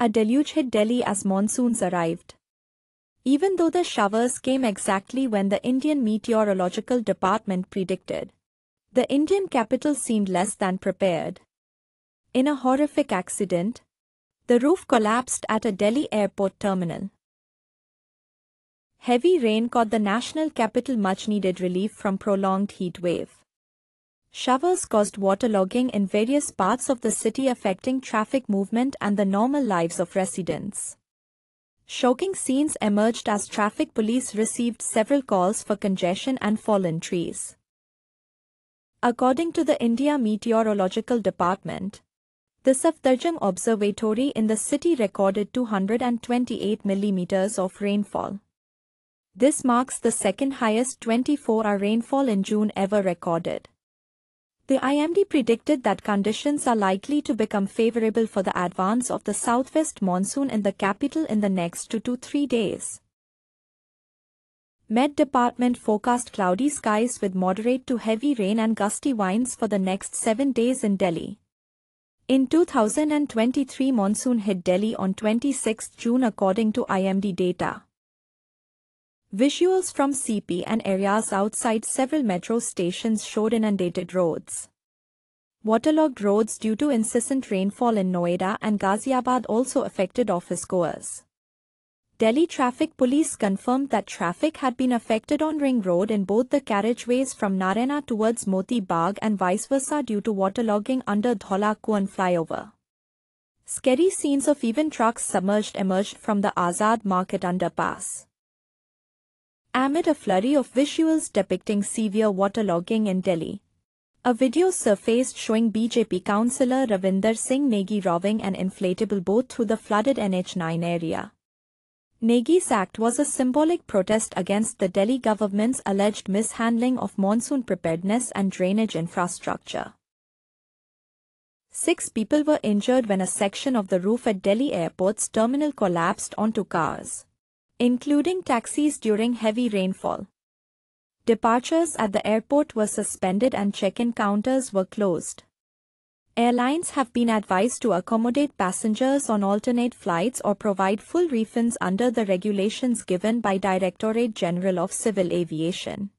a deluge hit Delhi as monsoons arrived. Even though the showers came exactly when the Indian Meteorological Department predicted, the Indian capital seemed less than prepared. In a horrific accident, the roof collapsed at a Delhi airport terminal. Heavy rain caught the national capital much needed relief from prolonged heat wave. Showers caused waterlogging in various parts of the city affecting traffic movement and the normal lives of residents. Shocking scenes emerged as traffic police received several calls for congestion and fallen trees. According to the India Meteorological Department, the Safdarjung Observatory in the city recorded 228 millimeters of rainfall. This marks the second highest 24-hour rainfall in June ever recorded. The IMD predicted that conditions are likely to become favorable for the advance of the southwest monsoon in the capital in the next 2 to 3 days. Met Department forecast cloudy skies with moderate to heavy rain and gusty winds for the next 7 days in Delhi. In 2023 monsoon hit Delhi on 26 June according to IMD data. Visuals from CP and areas outside several metro stations showed inundated roads. Waterlogged roads due to incessant rainfall in Noida and Ghaziabad also affected office goers. Delhi Traffic Police confirmed that traffic had been affected on Ring Road in both the carriageways from Narena towards Moti Bagh and vice versa due to waterlogging under Dhola Kuan flyover. Scary scenes of even trucks submerged emerged from the Azad Market underpass amid a flurry of visuals depicting severe waterlogging in Delhi. A video surfaced showing BJP councillor Ravinder Singh Negi rowing an inflatable boat through the flooded NH9 area. Negi's act was a symbolic protest against the Delhi government's alleged mishandling of monsoon preparedness and drainage infrastructure. Six people were injured when a section of the roof at Delhi airport's terminal collapsed onto cars including taxis during heavy rainfall. Departures at the airport were suspended and check-in counters were closed. Airlines have been advised to accommodate passengers on alternate flights or provide full refunds under the regulations given by Directorate General of Civil Aviation.